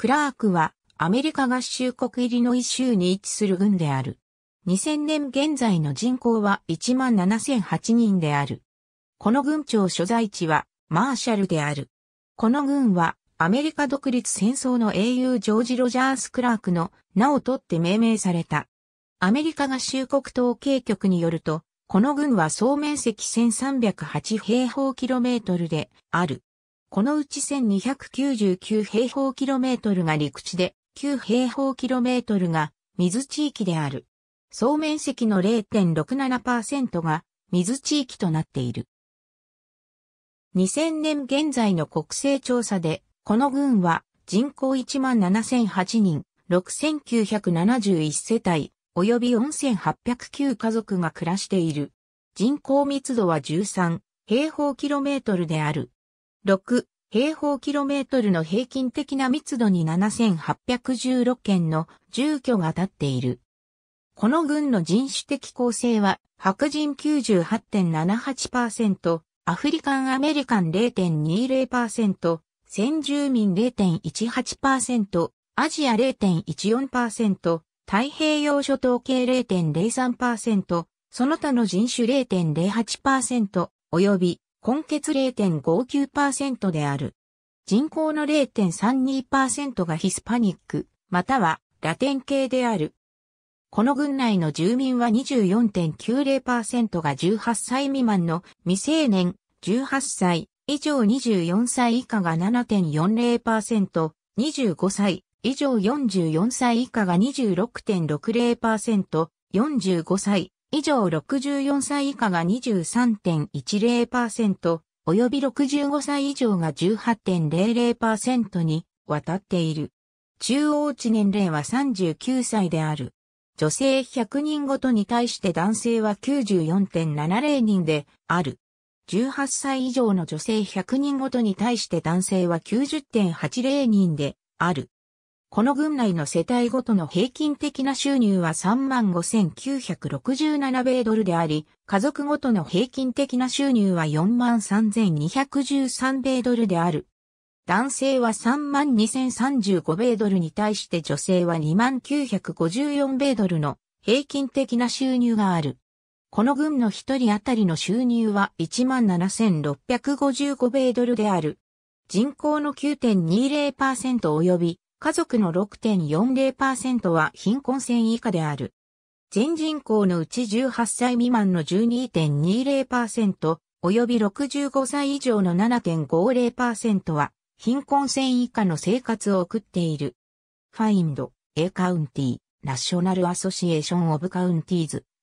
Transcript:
クラークはアメリカ合衆国イリノイ州に位置する軍である。2000年現在の人口は17,008人である。この軍庁所在地はマーシャルである。この軍はアメリカ独立戦争の英雄ジョージ・ロジャース・クラークの名を取って命名された。アメリカ合衆国統計局によると、この軍は総面積1308平方キロメートルである。このうち1299平方キロメートルが陸地で、9平方キロメートルが水地域である。総面積の0.67%が水地域となっている。2000年現在の国勢調査で、この群は人口17,008人、6,971世帯、及び4,809家族が暮らしている。人口密度は13平方キロメートルである。6平方キロメートルの平均的な密度に7816件の住居が建っている。この軍の人種的構成は白人98.78%、アフリカンアメリカン0.20%、先住民0.18%、アジア0.14%、太平洋諸島系0.03%、その他の人種0.08%、及び根血0.59%である。人口の0.32%がヒスパニック、またはラテン系である。この郡内の住民は24.90%が18歳未満の未成年、18歳以上24歳以下が7.40%、25歳以上44歳以下が26.60%、45歳以上64歳以下が23.10%、及び65歳以上が18.00%に渡っている。中央値年齢は39歳である。女性100人ごとに対して男性は94.70人である。18歳以上の女性100人ごとに対して男性は90.80人である。この軍内の世帯ごとの平均的な収入は35,967米ドルであり、家族ごとの平均的な収入は43,213米ドルである。男性は32,035米ドルに対して女性は2 9 5 4米ドルの平均的な収入がある。この軍の一人当たりの収入は17,655米ドルである。人口の9.20%及び家族の6.40%は貧困線以下である。全人口のうち18歳未満の12.20%、及び65歳以上の7.50%は、貧困線以下の生活を送っている。Find, A County, National Association of Counties,